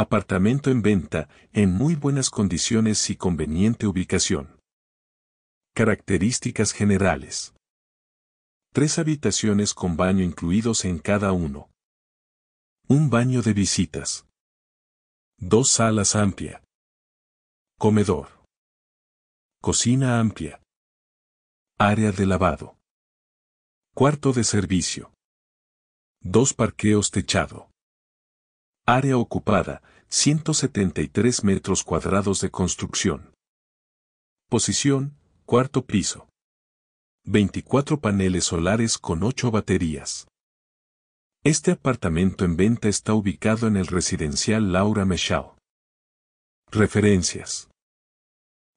Apartamento en venta, en muy buenas condiciones y conveniente ubicación. Características generales. Tres habitaciones con baño incluidos en cada uno. Un baño de visitas. Dos salas amplia. Comedor. Cocina amplia. Área de lavado. Cuarto de servicio. Dos parqueos techado. Área ocupada, 173 metros cuadrados de construcción. Posición, cuarto piso. 24 paneles solares con 8 baterías. Este apartamento en venta está ubicado en el residencial Laura Mechao. Referencias.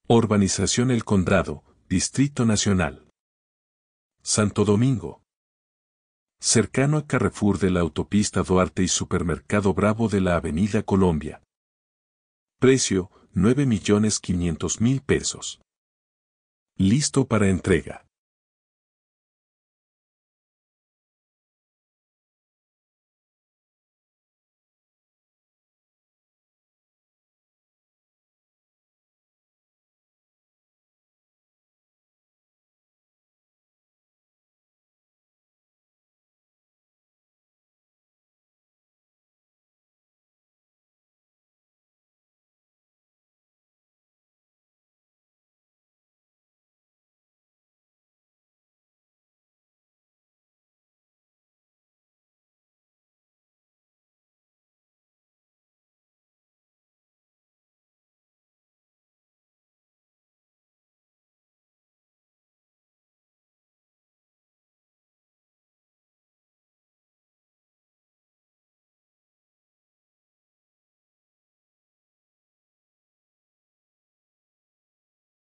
Urbanización El Condado, Distrito Nacional. Santo Domingo, cercano a Carrefour de la autopista Duarte y Supermercado Bravo de la Avenida Colombia. Precio, 9.500.000 pesos. Listo para entrega.